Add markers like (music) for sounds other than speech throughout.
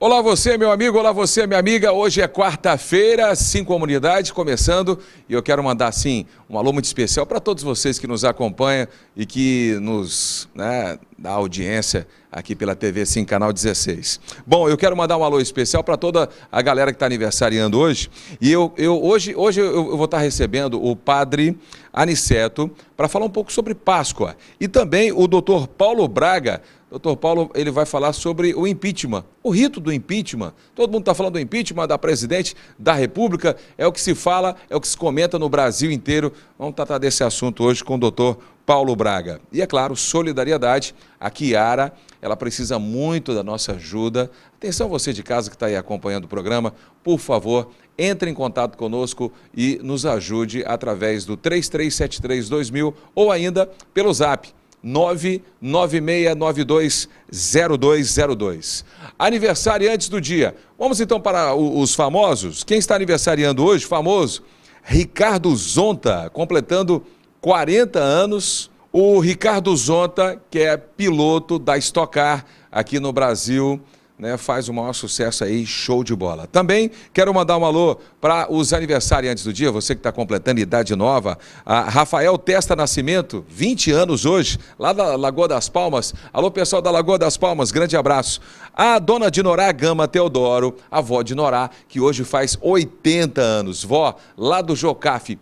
Olá você, meu amigo, olá você, minha amiga. Hoje é quarta-feira, Sim Comunidade começando, e eu quero mandar sim um alô muito especial para todos vocês que nos acompanham e que nos né, dá audiência aqui pela TV Sim Canal 16. Bom, eu quero mandar um alô especial para toda a galera que está aniversariando hoje. E eu, eu hoje, hoje eu vou estar tá recebendo o padre Aniceto para falar um pouco sobre Páscoa. E também o doutor Paulo Braga Dr. Paulo ele vai falar sobre o impeachment, o rito do impeachment. Todo mundo está falando do impeachment da presidente da República, é o que se fala, é o que se comenta no Brasil inteiro. Vamos tratar desse assunto hoje com o doutor Paulo Braga. E é claro, solidariedade. A Kiara, ela precisa muito da nossa ajuda. Atenção você de casa que está aí acompanhando o programa, por favor, entre em contato conosco e nos ajude através do 3373 2000 ou ainda pelo zap 996920202. Aniversariantes do dia. Vamos então para os famosos. Quem está aniversariando hoje, famoso, Ricardo Zonta, completando 40 anos. O Ricardo Zonta, que é piloto da Stock Car aqui no Brasil, né, faz o maior sucesso aí, show de bola. Também quero mandar um alô para os aniversariantes do dia, você que está completando idade nova, Rafael Testa Nascimento, 20 anos hoje, lá da Lagoa das Palmas. Alô, pessoal da Lagoa das Palmas, grande abraço. A dona de Norá Gama Teodoro, avó de Norá, que hoje faz 80 anos, vó lá do Jocafe.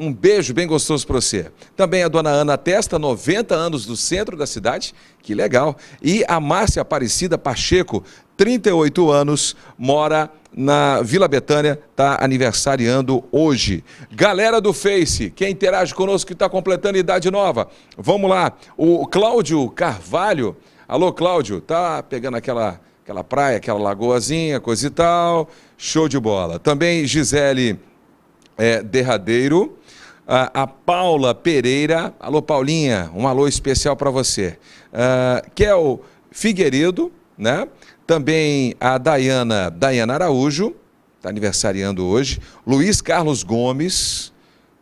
Um beijo bem gostoso para você. Também a dona Ana Testa, 90 anos do centro da cidade, que legal. E a Márcia Aparecida Pacheco, 38 anos, mora na Vila Betânia, está aniversariando hoje. Galera do Face, quem interage conosco que está completando idade nova, vamos lá. O Cláudio Carvalho, alô Cláudio, tá pegando aquela, aquela praia, aquela lagoazinha, coisa e tal, show de bola. Também Gisele é, Derradeiro, a, a Paula Pereira. Alô, Paulinha, um alô especial para você. Uh, ah, que Figueiredo, né? Também a Dayana, Dayana Araújo, está aniversariando hoje. Luiz Carlos Gomes,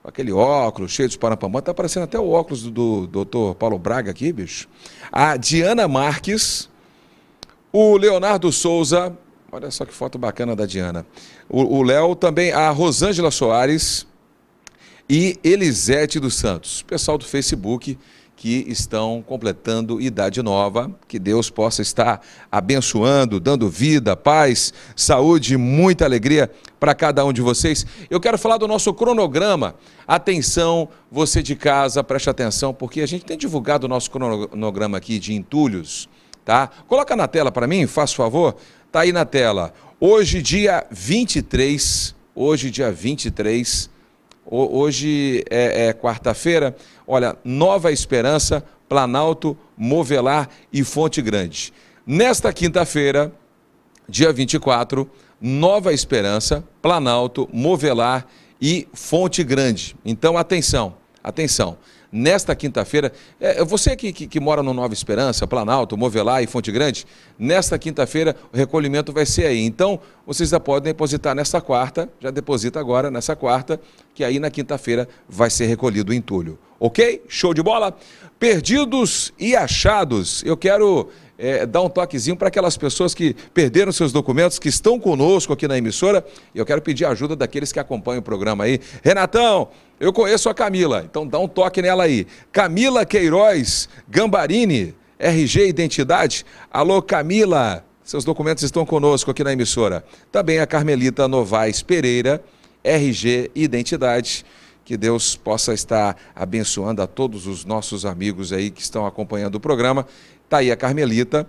aquele óculos cheio de parampamã, está parecendo até o óculos do, doutor Paulo Braga aqui, bicho. A Diana Marques, o Leonardo Souza, olha só que foto bacana da Diana. O Léo também, a Rosângela Soares, e Elisete dos Santos, pessoal do Facebook que estão completando idade nova, que Deus possa estar abençoando, dando vida, paz, saúde, muita alegria para cada um de vocês. Eu quero falar do nosso cronograma. Atenção, você de casa, preste atenção, porque a gente tem divulgado o nosso cronograma aqui de entulhos, tá? Coloca na tela para mim, faz favor. Tá aí na tela. Hoje dia 23, hoje dia 23 Hoje é, é quarta-feira. Olha, Nova Esperança, Planalto, Movelar e Fonte Grande. Nesta quinta-feira, dia 24, Nova Esperança, Planalto, Movelar e Fonte Grande. Então, atenção, atenção nesta quinta-feira. É, você que, que, que, mora no Nova Esperança, Planalto, Movelá e Fonte Grande, nesta quinta-feira o recolhimento vai ser aí. Então, vocês já podem depositar nesta quarta, já deposita agora nessa quarta, que aí na quinta-feira vai ser recolhido o entulho. Ok? Show de bola? Perdidos e achados. Eu quero é, dar um toquezinho para aquelas pessoas que perderam seus documentos, que estão conosco aqui na emissora. E eu quero pedir a ajuda daqueles que acompanham o programa aí. Renatão, eu conheço a Camila, então dá um toque nela aí. Camila Queiroz Gambarini, RG Identidade. Alô, Camila, seus documentos estão conosco aqui na emissora. Também a Carmelita Novaes Pereira, RG Identidade. Que Deus possa estar abençoando a todos os nossos amigos aí que estão acompanhando o programa Está aí a Carmelita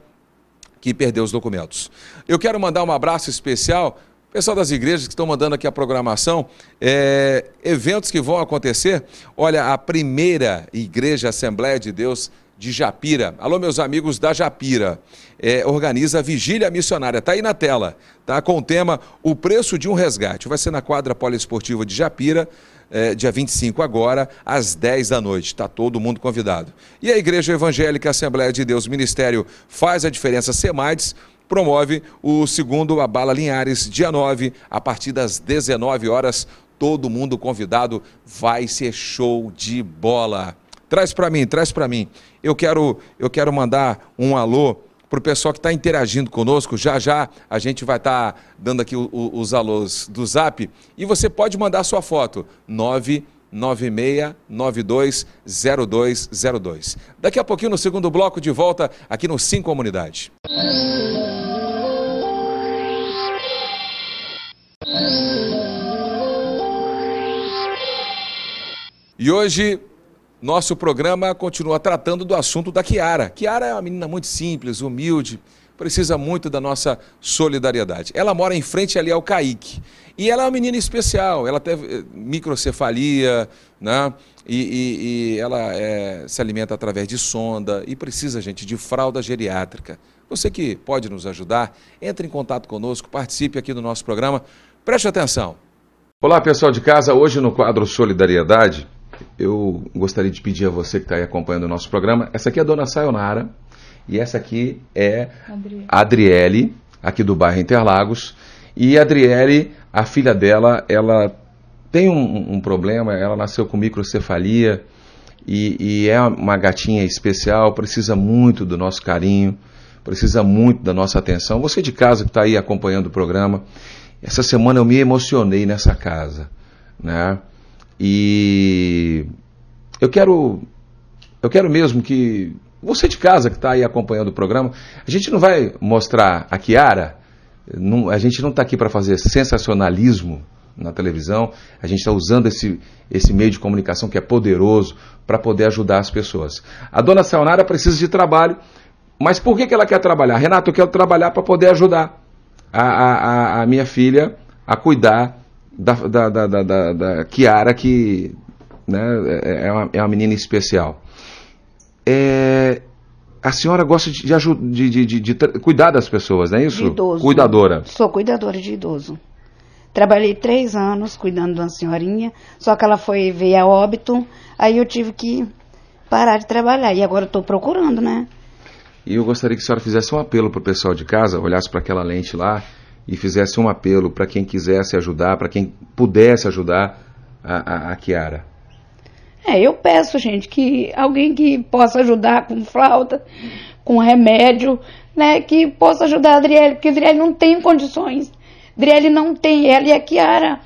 que perdeu os documentos. Eu quero mandar um abraço especial Pessoal das igrejas que estão mandando aqui a programação, é, eventos que vão acontecer. Olha, a primeira igreja Assembleia de Deus de Japira. Alô, meus amigos da Japira. É, organiza a Vigília Missionária. Está aí na tela, tá? Com o tema O Preço de um Resgate. Vai ser na quadra poliesportiva de Japira, é, dia 25, agora, às 10 da noite. Está todo mundo convidado. E a Igreja Evangélica Assembleia de Deus Ministério Faz a Diferença Semades promove o segundo Abala Linhares, dia 9, a partir das 19 horas. Todo mundo convidado, vai ser show de bola. Traz para mim, traz para mim. Eu quero, eu quero mandar um alô para o pessoal que está interagindo conosco. Já já a gente vai estar tá dando aqui o, o, os alôs do zap. E você pode mandar sua foto. 996920202. Daqui a pouquinho, no segundo bloco, de volta aqui no Sim Comunidade. E hoje nosso programa continua tratando do assunto da Kiara. Kiara é uma menina muito simples, humilde, precisa muito da nossa solidariedade. Ela mora em frente ali ao Caíque. E ela é uma menina especial, ela teve eh, microcefalia, né? E, e, e ela é, se alimenta através de sonda e precisa, gente, de fralda geriátrica. Você que pode nos ajudar, entre em contato conosco, participe aqui do nosso programa. Preste atenção. Olá, pessoal de casa. Hoje no quadro Solidariedade, eu gostaria de pedir a você que está aí acompanhando o nosso programa. Essa aqui é a dona Sayonara e essa aqui é Adriele, Adriele aqui do bairro Interlagos. E a Adriele, a filha dela, ela tem um, um problema, ela nasceu com microcefalia e, e é uma gatinha especial, precisa muito do nosso carinho, precisa muito da nossa atenção. Você de casa que está aí acompanhando o programa, essa semana eu me emocionei nessa casa, né? E eu quero, eu quero mesmo que você de casa que está aí acompanhando o programa, a gente não vai mostrar a Kiara, não, a gente não está aqui para fazer sensacionalismo na televisão, a gente está usando esse, esse meio de comunicação que é poderoso para poder ajudar as pessoas. A dona Sayonara precisa de trabalho, mas por que, que ela quer trabalhar? Renato, eu quero trabalhar para poder ajudar a, a, a minha filha a cuidar da, da, da, da, da, da Kiara, que né, é, é, é, uma, é uma menina especial. É, a senhora gosta de, de, de, de, de cuidar das pessoas, não é isso? De idoso. Cuidadora. Sou cuidadora de idoso. Trabalhei três anos cuidando de uma senhorinha, só que ela foi ver a óbito, aí eu tive que parar de trabalhar. E agora estou procurando, né? E eu gostaria que a senhora fizesse um apelo para o pessoal de casa, olhasse para aquela lente lá e fizesse um apelo para quem quisesse ajudar, para quem pudesse ajudar a, a, a Kiara? É, eu peço, gente, que alguém que possa ajudar com flauta, com remédio, né, que possa ajudar a Adriele, porque a Adriele não tem condições. A Adriele não tem, ela e a Kiara,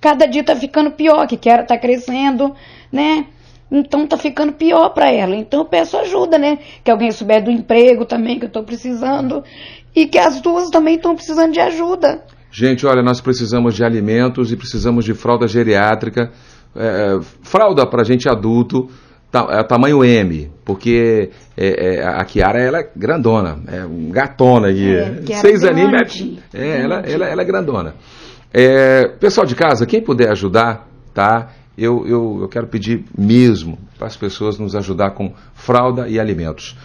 cada dia tá ficando pior, que a Kiara tá crescendo, né? Então tá ficando pior para ela. Então eu peço ajuda, né? Que alguém souber do emprego também que eu tô precisando, e que as duas também estão precisando de ajuda. Gente, olha, nós precisamos de alimentos e precisamos de fralda geriátrica, é, é fralda para gente adulto, tá, é, tamanho M, porque é, é, a Kiara ela é grandona, é um gatona aqui. É, Seis animes, é, ela, ela, ela é grandona. pessoal de casa, quem puder ajudar, tá? Eu, eu, eu quero pedir mesmo para as pessoas nos ajudar com fralda e alimentos.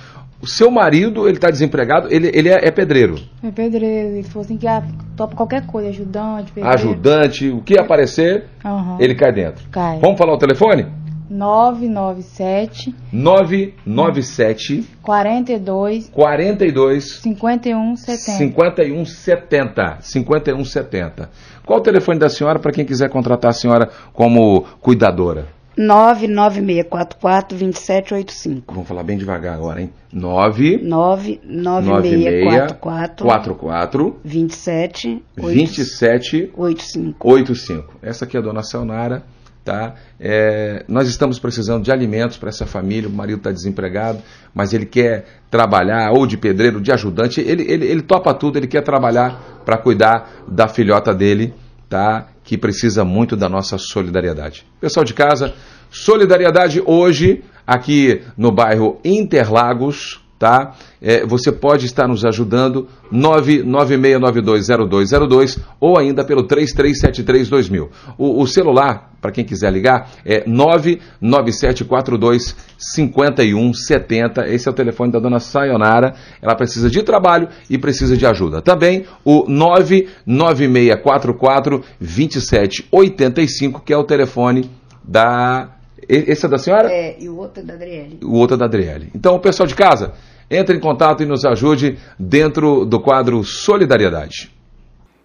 O seu marido, ele está desempregado, ele, ele é, é, pedreiro. É pedreiro. Ele falou assim que ah, topa qualquer coisa, ajudante, pedreiro. Ajudante, o que aparecer, uhum. ele cai dentro. Cai. Vamos falar o telefone? 997 997 42 42 51 70 51 70 51 70 Qual o telefone da senhora para quem quiser contratar a senhora como cuidadora? 99644-2785. Vamos falar bem devagar agora, hein? 9 99644 2785 Essa aqui é a dona Selnara, tá? É, nós estamos precisando de alimentos para essa família, o marido está desempregado, mas ele quer trabalhar ou de pedreiro, de ajudante, ele, ele, ele topa tudo, ele quer trabalhar para cuidar da filhota dele, tá? que precisa muito da nossa solidariedade. Pessoal de casa, solidariedade hoje aqui no bairro Interlagos, tá? É, você pode estar nos ajudando 996920202 ou ainda pelo 33732000. O, o celular, para quem quiser ligar, é 997425170. Esse é o telefone da dona Sayonara. Ela precisa de trabalho e precisa de ajuda. Também o 996442785, que é o telefone da esse é da senhora? É, e o outro é da Adriele. O outro é da Adriele. Então, o pessoal de casa, entre em contato e nos ajude dentro do quadro Solidariedade.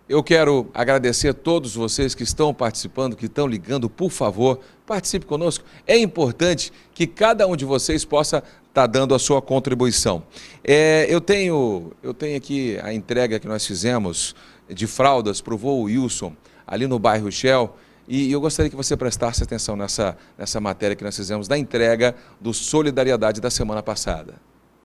Eu quero agradecer a todos vocês que estão participando, que estão ligando. Por favor, participe conosco. É importante que cada um de vocês possa estar tá dando a sua contribuição. É, eu, tenho, eu tenho aqui a entrega que nós fizemos de fraldas para o voo Wilson, ali no bairro Shell. E eu gostaria que você prestasse atenção nessa, nessa matéria que nós fizemos da entrega do Solidariedade da semana passada.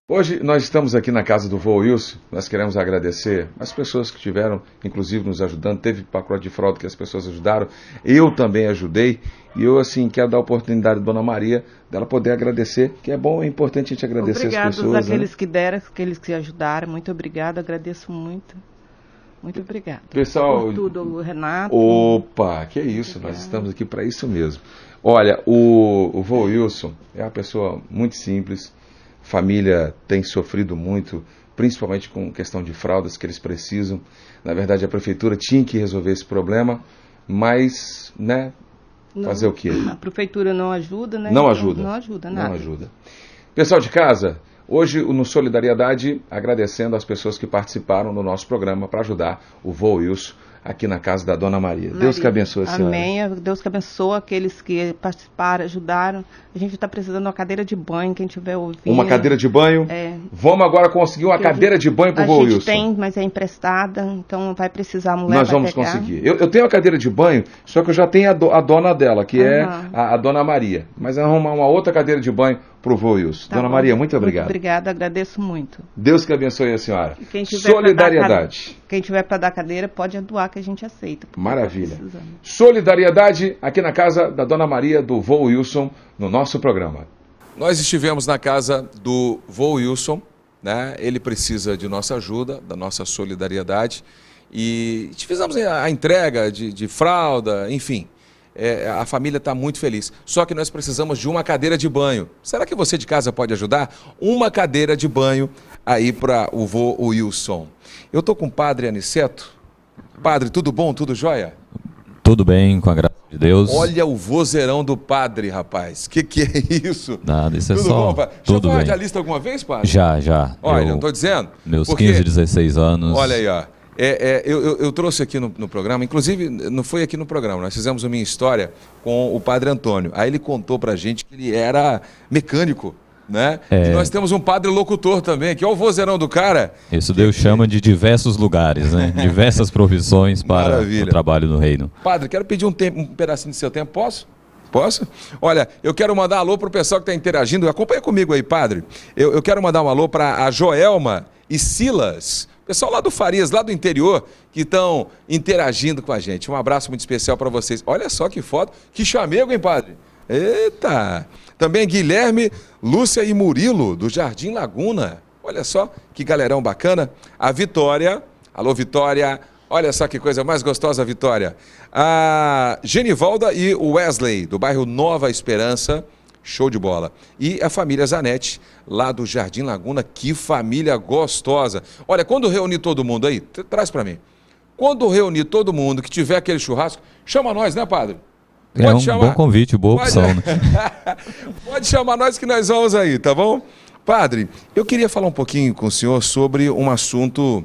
Hoje nós estamos aqui na casa do Vô Wilson, nós queremos agradecer as pessoas que tiveram, inclusive nos ajudando, teve pacote de fraude que as pessoas ajudaram, eu também ajudei, e eu assim quero dar a oportunidade à Dona Maria dela poder agradecer, que é bom e é importante a gente agradecer as pessoas. Obrigado àqueles né? que deram, aqueles que ajudaram, muito obrigado, agradeço muito. Muito obrigado. Pessoal, por tudo, Renato. Opa, que é isso, obrigado. nós estamos aqui para isso mesmo. Olha, o, o Vô Wilson é uma pessoa muito simples, família tem sofrido muito, principalmente com questão de fraldas que eles precisam. Na verdade, a prefeitura tinha que resolver esse problema, mas, né, não, fazer o quê? (clears throat) A prefeitura não ajuda, né? Não então, ajuda. Não, não ajuda nada. Não ajuda. Pessoal de casa, hoje no Solidariedade, agradecendo às pessoas que participaram do nosso programa para ajudar o Voo Wilson aqui na casa da Dona Maria. Maria. Deus que abençoe a senhora. Amém. Deus que abençoe aqueles que participaram, ajudaram. A gente está precisando de uma cadeira de banho, quem tiver ouvindo. Uma cadeira de banho? É. Vamos agora conseguir uma Porque cadeira de banho para o Wilson. A gente tem, mas é emprestada, então vai precisar a mulher Nós vamos pegar. conseguir. Eu, eu, tenho a cadeira de banho, só que eu já tenho a, do, a dona dela, que uhum. é a, a Dona Maria. Mas arrumar uma outra cadeira de banho Provoios. Tá Dona bom. Maria, muito obrigado. Muito obrigada, agradeço muito. Deus que abençoe a senhora. Quem Solidariedade. quem tiver para dar cadeira, pode doar que a gente aceita. Tá Maravilha. Solidariedade aqui na casa da Dona Maria do Vô Wilson, no nosso programa. Nós estivemos na casa do Vô Wilson, né? ele precisa de nossa ajuda, da nossa solidariedade. E fizemos a entrega de, de fralda, enfim, é, a família está muito feliz. Só que nós precisamos de uma cadeira de banho. Será que você de casa pode ajudar? Uma cadeira de banho aí para o vô Wilson. Eu estou com o padre Aniceto. Padre, tudo bom? Tudo jóia? Tudo bem, com a graça de Deus. Olha o vozeirão do padre, rapaz. Que que é isso? Nada, isso é só... Bom, Tudo já foi bem. radialista alguma vez, padre? Já, já. Olha, eu... não estou dizendo. Meus porque... 15, 16 anos. Olha aí, ó. É, é, eu, eu, trouxe aqui no, no, programa, inclusive não foi aqui no programa, nós fizemos uma minha história com o padre Antônio. Aí ele contou pra gente que ele era mecânico, né? É... E nós temos um padre locutor também, que é o vozeirão do cara. Isso que... Deus chama de diversos lugares, né? (laughs) Diversas profissões para Maravilha. o trabalho no reino. Padre, quero pedir um, tempo, um pedacinho do seu tempo, posso? Posso? Olha, eu quero mandar alô pro pessoal que está interagindo. Acompanha comigo aí, padre. Eu, eu quero mandar um alô para a Joelma e Silas Pessoal é lá do Farias, lá do interior, que estão interagindo com a gente. Um abraço muito especial para vocês. Olha só que foto, que chamego, hein, padre? Eita! Também Guilherme, Lúcia e Murilo, do Jardim Laguna. Olha só que galerão bacana. A Vitória, alô Vitória, olha só que coisa mais gostosa, Vitória. A Genivalda e Wesley, do bairro Nova Esperança. Show de bola. E a família Zanetti, lá do Jardim Laguna, que família gostosa. Olha, quando reunir todo mundo aí, traz para mim. Quando reunir todo mundo que tiver aquele churrasco, chama nós, né, padre? Pode é um chamar. bom convite, boa opção. Né? (laughs) Pode chamar nós que nós vamos aí, tá bom? Padre, eu queria falar um pouquinho com o senhor sobre um assunto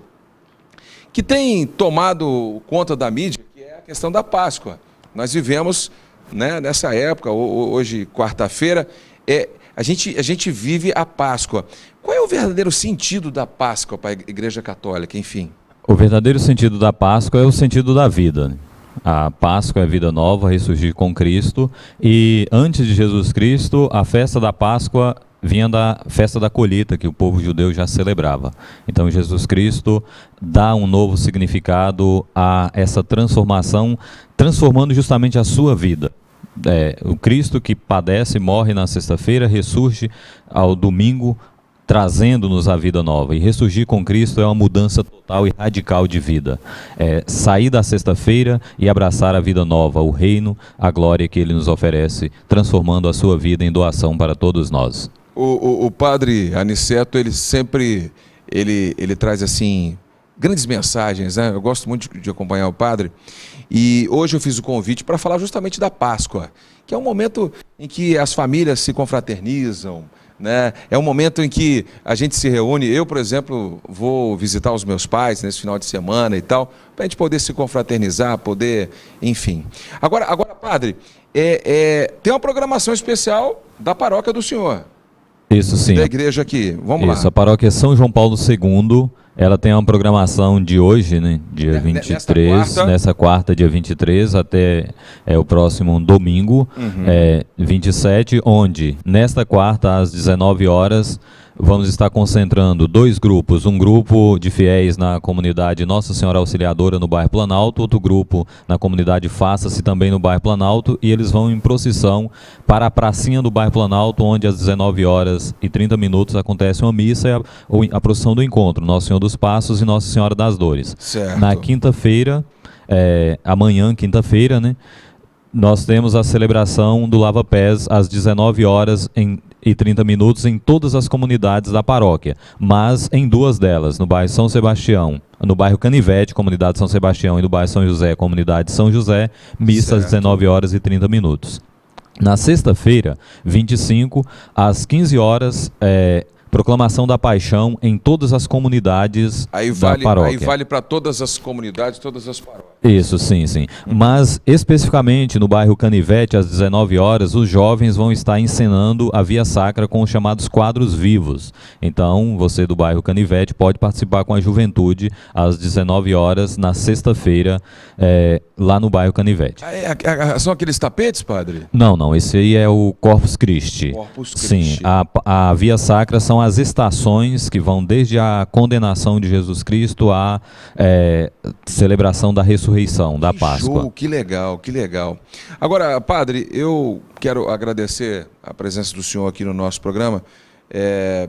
que tem tomado conta da mídia, que é a questão da Páscoa. Nós vivemos né, nessa época, hoje quarta-feira, é, a, gente, a gente vive a Páscoa. Qual é o verdadeiro sentido da Páscoa para a Igreja Católica, enfim? O verdadeiro sentido da Páscoa é o sentido da vida. A Páscoa é vida nova, ressurgir com Cristo. E antes de Jesus Cristo, a festa da Páscoa vinha da festa da colheita que o povo judeu já celebrava. Então Jesus Cristo dá um novo significado a essa transformação, transformando justamente a sua vida. É, o Cristo que padece, morre na sexta-feira, ressurge ao domingo, trazendo-nos a vida nova. E ressurgir com Cristo é uma mudança total e radical de vida. É sair da sexta-feira e abraçar a vida nova, o reino, a glória que Ele nos oferece, transformando a sua vida em doação para todos nós. O, o, o padre Aniceto, ele sempre ele, ele traz assim grandes mensagens, né? Eu gosto muito de, de acompanhar o padre. E hoje eu fiz o convite para falar justamente da Páscoa, que é um momento em que as famílias se confraternizam, né? É um momento em que a gente se reúne. Eu, por exemplo, vou visitar os meus pais nesse final de semana e tal, para a gente poder se confraternizar, poder, enfim. Agora, agora, padre, é, é, tem uma programação especial da paróquia do senhor. Isso sim. Da igreja aqui. Vamos Isso, lá. Isso, a paróquia São João Paulo II, ela tem uma programação de hoje, né, dia N né, 23, né, nessa quarta. nessa quarta, dia 23, até é, o próximo domingo, uhum. é, 27, onde nesta quarta às 19 horas Vamos estar concentrando dois grupos, um grupo de fiéis na comunidade Nossa Senhora Auxiliadora no bairro Planalto, outro grupo na comunidade Faça-se também no bairro Planalto, e eles vão em procissão para a pracinha do bairro Planalto, onde às 19 horas e 30 minutos acontece uma missa e a, a procissão do encontro, Nossa Senhora dos Passos e Nossa Senhora das Dores. Certo. Na quinta-feira, é, amanhã, quinta-feira, né? Nós temos a celebração do Lava Pés às 19 horas em e 30 minutos em todas as comunidades da paróquia, mas em duas delas, no bairro São Sebastião, no bairro Canivete, comunidade São Sebastião, e no bairro São José, comunidade São José, missa às 19 horas e 30 minutos. Na sexta-feira, 25, às 15 horas, é, Proclamação da Paixão em todas as comunidades aí vale, da paróquia. Aí vale para todas as comunidades, todas as paróquias. Isso, sim, sim. Hum. Mas especificamente no bairro Canivete, às 19 horas, os jovens vão estar encenando a Via Sacra com os chamados quadros vivos. Então, você do bairro Canivete pode participar com a juventude às 19 horas na sexta-feira, é, lá no bairro Canivete. Ah, é, são aqueles tapetes, padre? Não, não. Esse aí é o Corpus Christi. Corpus Christi. Sim, a, a Via Sacra são são as estações que vão desde a condenação de Jesus Cristo à é, celebração da ressurreição, da que Páscoa. Show, que legal, que legal. Agora, padre, eu quero agradecer a presença do senhor aqui no nosso programa. É,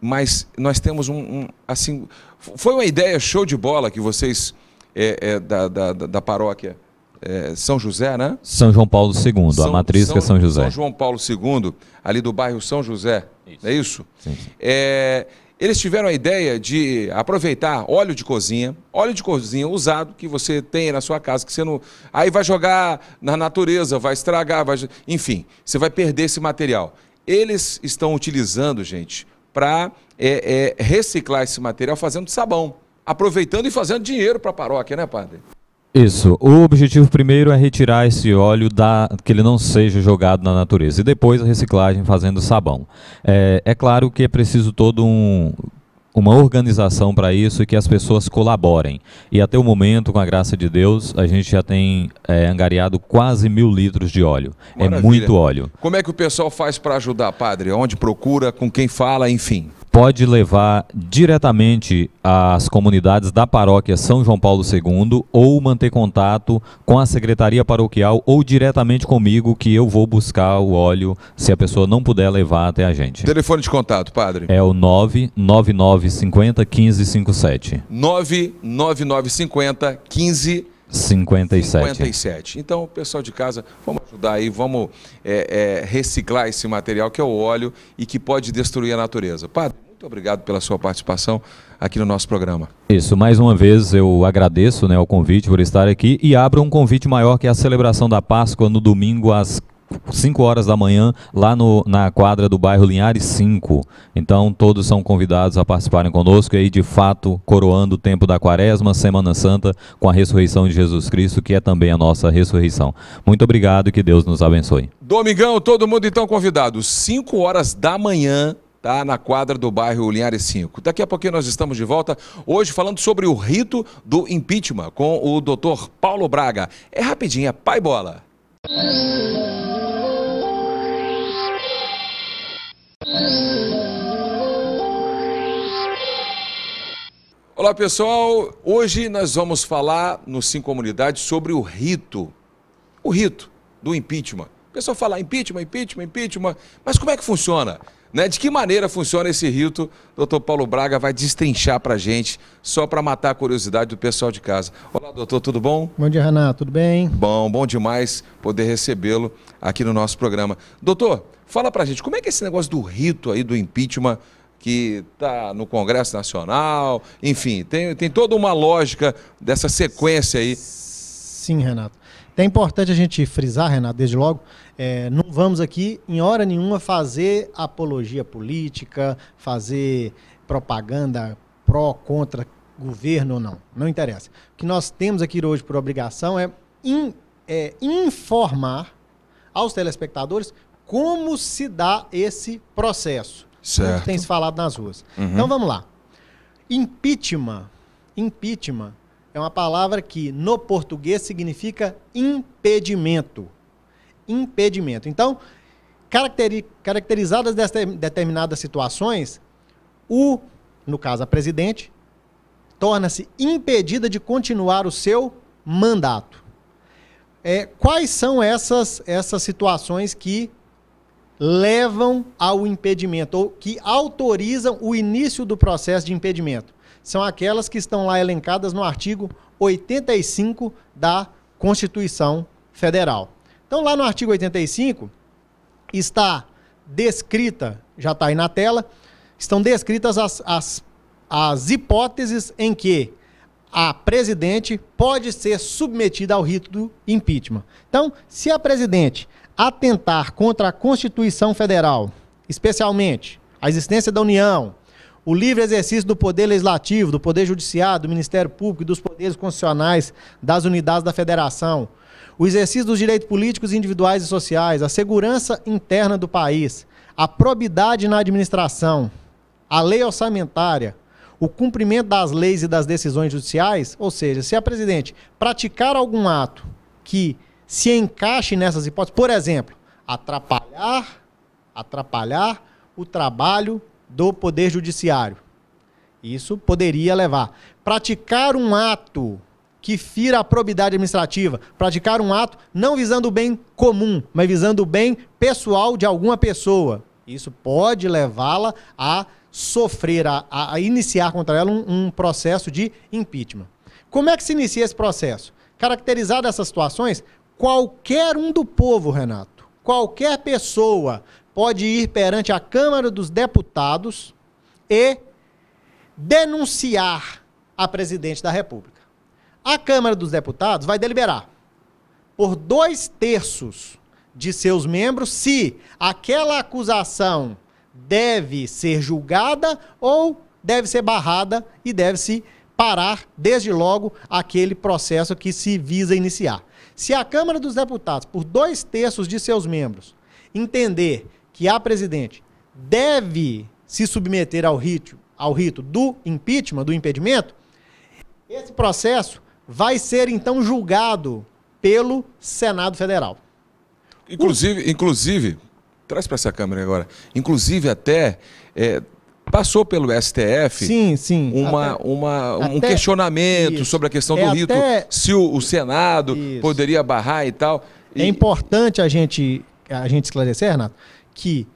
mas nós temos um, um, assim, foi uma ideia show de bola que vocês é, é da, da, da paróquia é, São José, né? São João Paulo II, São, a matriz São, que é São José. São João Paulo II, ali do bairro São José, isso. é isso? Sim, É, eles tiveram a ideia de aproveitar óleo de cozinha, óleo de cozinha usado que você tem na sua casa, que você não. Aí vai jogar na natureza, vai estragar, vai. Enfim, você vai perder esse material. Eles estão utilizando, gente, para é, é, reciclar esse material fazendo sabão, aproveitando e fazendo dinheiro para a paróquia, né, padre? Isso. O objetivo primeiro é retirar esse óleo da que ele não seja jogado na natureza e depois a reciclagem fazendo sabão. É, é claro que é preciso todo um uma organização para isso e que as pessoas colaborem. E até o momento, com a graça de Deus, a gente já tem é, angariado quase mil litros de óleo. É Maravilha. É muito óleo. Como é que o pessoal faz para ajudar, padre? Onde procura, com quem fala, enfim? pode levar diretamente às comunidades da paróquia São João Paulo II ou manter contato com a secretaria paroquial ou diretamente comigo que eu vou buscar o óleo se a pessoa não puder levar até a gente. Telefone de contato, padre? É o 99950 1557. 99950 1557. 57. 57. Então, pessoal de casa, vamos ajudar aí, vamos é, é, reciclar esse material que é o óleo e que pode destruir a natureza. Padre, muito obrigado pela sua participação aqui no nosso programa. Isso, mais uma vez eu agradeço né, o convite por estar aqui e abro um convite maior que é a celebração da Páscoa no domingo às 5 horas da manhã, lá no, na quadra do bairro Linhares 5. Então, todos são convidados a participarem conosco e aí, de fato, coroando o tempo da Quaresma, Semana Santa, com a ressurreição de Jesus Cristo, que é também a nossa ressurreição. Muito obrigado e que Deus nos abençoe. Domingão, todo mundo então convidado, 5 horas da manhã, tá? na quadra do bairro Linhares 5. Daqui a pouquinho nós estamos de volta, hoje falando sobre o rito do impeachment com o doutor Paulo Braga. É rapidinho, é pai bola. Olá pessoal, hoje nós vamos falar no Sim Comunidade sobre o rito, o rito do impeachment. O pessoal fala impeachment, impeachment, impeachment, mas como é que funciona? Né? De que maneira funciona esse rito? Doutor Paulo Braga vai destrinchar para gente, só para matar a curiosidade do pessoal de casa. Olá, doutor, tudo bom? Bom dia, Renato, tudo bem? Bom, bom demais poder recebê-lo aqui no nosso programa. Doutor, fala para gente, como é que é esse negócio do rito aí do impeachment que está no Congresso Nacional, enfim, tem, tem toda uma lógica dessa sequência aí sim, Renato. É importante a gente frisar, Renato, desde logo, é, não vamos aqui, em hora nenhuma, fazer apologia política, fazer propaganda pró, contra governo ou não. Não interessa. O que nós temos aqui hoje por obrigação é, in, é informar aos telespectadores como se dá esse processo. Certo. Que tem se falado nas ruas. Uhum. Então vamos lá. Impeachment. Impeachment é uma palavra que no português significa impedimento. Impedimento. Então, caracterizadas determinadas situações, o, no caso a presidente, torna-se impedida de continuar o seu mandato. É, quais são essas, essas situações que levam ao impedimento ou que autorizam o início do processo de impedimento? são aquelas que estão lá elencadas no artigo 85 da Constituição Federal. Então, lá no artigo 85 está descrita, já está aí na tela, estão descritas as, as, as hipóteses em que a presidente pode ser submetida ao rito do impeachment. Então, se a presidente atentar contra a Constituição Federal, especialmente a existência da União, o livre exercício do poder legislativo, do poder judiciário, do Ministério Público e dos poderes constitucionais das unidades da federação, o exercício dos direitos políticos individuais e sociais, a segurança interna do país, a probidade na administração, a lei orçamentária, o cumprimento das leis e das decisões judiciais, ou seja, se a presidente praticar algum ato que se encaixe nessas hipóteses, por exemplo, atrapalhar, atrapalhar o trabalho do Poder Judiciário. Isso poderia levar. Praticar um ato que fira a probidade administrativa, praticar um ato não visando o bem comum, mas visando o bem pessoal de alguma pessoa. Isso pode levá-la a sofrer, a, a, iniciar contra ela um, um processo de impeachment. Como é que se inicia esse processo? Caracterizado essas situações, qualquer um do povo, Renato, qualquer pessoa pode ir perante a Câmara dos Deputados e denunciar a presidente da República. A Câmara dos Deputados vai deliberar por dois terços de seus membros se aquela acusação deve ser julgada ou deve ser barrada e deve-se parar, desde logo, aquele processo que se visa iniciar. Se a Câmara dos Deputados, por dois terços de seus membros, entender que a presidente deve se submeter ao rito, ao rito do impeachment, do impedimento, esse processo vai ser então julgado pelo Senado Federal. Inclusive, o... inclusive traz para essa câmera agora. Inclusive até é, passou pelo STF sim, sim, uma, até, uma, um até, questionamento isso, sobre a questão é do rito, até, se o, o Senado isso, poderia barrar e tal. É e... É importante a gente a gente esclarecer, Renato, que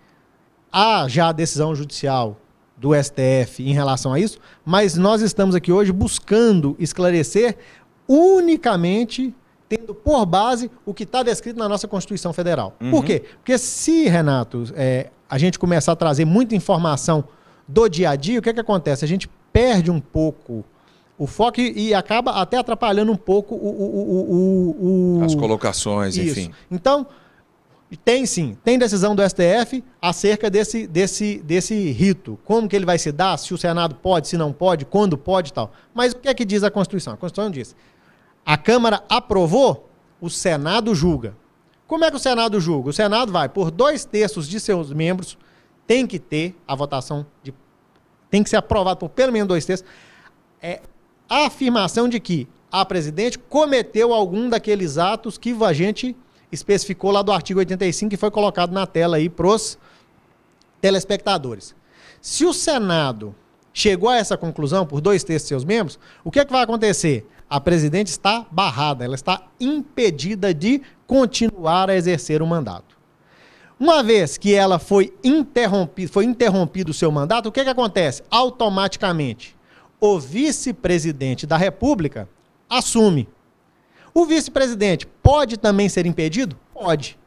há já a decisão judicial do STF em relação a isso, mas nós estamos aqui hoje buscando esclarecer unicamente tendo por base o que está descrito na nossa Constituição Federal. Uhum. Por quê? Porque se, Renato, é, a gente começar a trazer muita informação do dia a dia, o que, é que acontece? A gente perde um pouco o foco e, e acaba até atrapalhando um pouco o, o, o, o as colocações, Isso. enfim. Então, tem sim, tem decisão do STF acerca desse, desse, desse rito. Como que ele vai se dar, se o Senado pode, se não pode, quando pode e tal. Mas o que é que diz a Constituição? A Constituição diz: a Câmara aprovou, o Senado julga. Como é que o Senado julga? O Senado vai, por dois terços de seus membros, tem que ter a votação de. tem que ser aprovado por pelo menos dois terços. É, a afirmação de que a presidente cometeu algum daqueles atos que a gente especificou lá do artigo 85 que foi colocado na tela aí para os telespectadores. Se o Senado chegou a essa conclusão por dois terços de seus membros, o que, é que vai acontecer? A presidente está barrada, ela está impedida de continuar a exercer o mandato. Uma vez que ela foi interrompida, foi interrompido o seu mandato, o que, é que acontece? Automaticamente, o vice-presidente da República assume. O vice-presidente pode também ser impedido? Pode.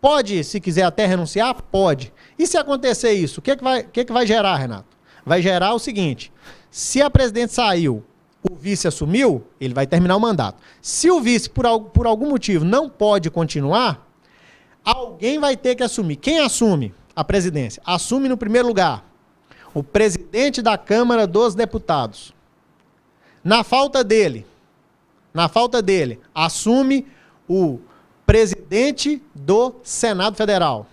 Pode, se quiser até renunciar? Pode. E se acontecer isso, o que, é que, vai, que, é que vai gerar, Renato? Vai gerar o seguinte: se a presidente saiu, o vice assumiu, ele vai terminar o mandato. Se o vice, por, por algum motivo, não pode continuar, alguém vai ter que assumir. Quem assume a presidência? Assume, no primeiro lugar, o presidente da Câmara dos Deputados. Na falta dele, na falta dele, assume o presidente do Senado Federal.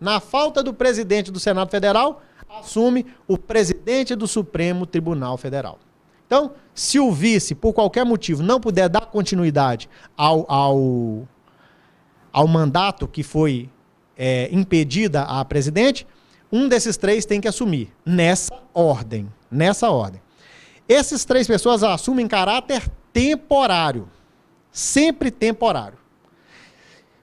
Na falta do presidente do Senado Federal, assume o presidente do Supremo Tribunal Federal. Então, se o vice, por qualquer motivo, não puder dar continuidade ao, ao, ao mandato que foi é, impedida a presidente, um desses três tem que assumir, nessa ordem. Nessa ordem. Esses três pessoas assumem caráter temporário. Sempre temporário.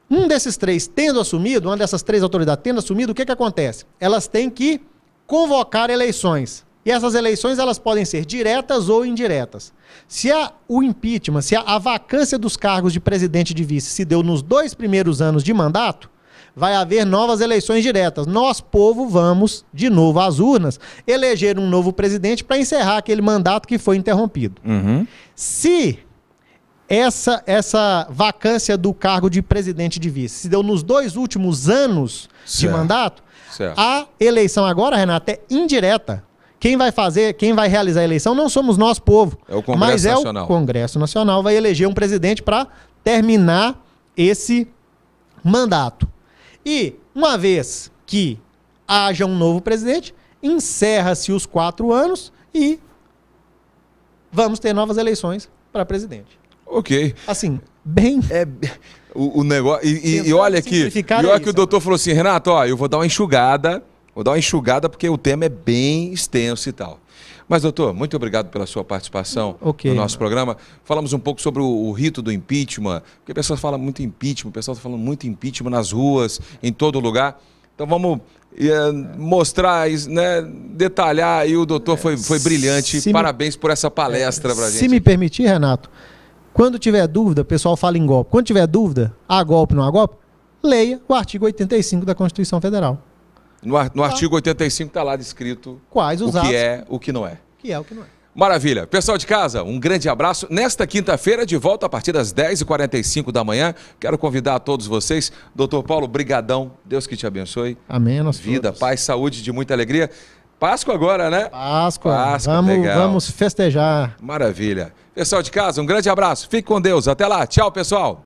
Um desses três tendo assumido, uma dessas três autoridades tendo assumido, o que, que acontece? Elas têm que convocar eleições. E essas eleições elas podem ser diretas ou indiretas. Se a, o impeachment, se a, a vacância dos cargos de presidente e de vice se deu nos dois primeiros anos de mandato, vai haver novas eleições diretas. Nós, povo, vamos de novo às urnas eleger um novo presidente para encerrar aquele mandato que foi interrompido. Uhum. Se essa, essa vacância do cargo de presidente de vice se deu nos dois últimos anos certo. de mandato, certo. a eleição agora, Renata, é indireta. Quem vai fazer, quem vai realizar a eleição não somos nós, povo. É o Congresso mas é Nacional. o Congresso Nacional vai eleger um presidente para terminar esse mandato. E, uma vez que haja um novo presidente, encerra-se os quatro anos e vamos ter novas eleições para presidente. Ok. Assim, bem. É, o, o negócio. E, e, e olha aqui. E olha é que o doutor né? falou assim: Renato, ó, eu vou dar uma enxugada Vou dar uma enxugada porque o tema é bem extenso e tal. Mas, doutor, muito obrigado pela sua participação okay. no nosso programa. Falamos um pouco sobre o, o rito do impeachment, porque pessoas falam fala muito impeachment, o pessoal está falando muito impeachment nas ruas, em todo lugar. Então vamos é, mostrar, né, detalhar, e o doutor foi, foi brilhante. Se Parabéns me... por essa palestra para gente. Se me permitir, Renato, quando tiver dúvida, o pessoal fala em golpe. Quando tiver dúvida, há golpe, não há golpe, leia o artigo 85 da Constituição Federal. No, no tá. artigo 85 está lá descrito Quais os o que é, o que não é. Que é o que não é. Maravilha. Pessoal de casa, um grande abraço. Nesta quinta-feira, de volta a partir das 10h45 da manhã, quero convidar a todos vocês. Doutor Paulo, brigadão. Deus que te abençoe. Amém. Nós Vida, todos. paz, saúde, de muita alegria. Páscoa agora, né? Páscoa. Páscoa vamos, legal. vamos festejar. Maravilha. Pessoal de casa, um grande abraço. Fique com Deus. Até lá. Tchau, pessoal.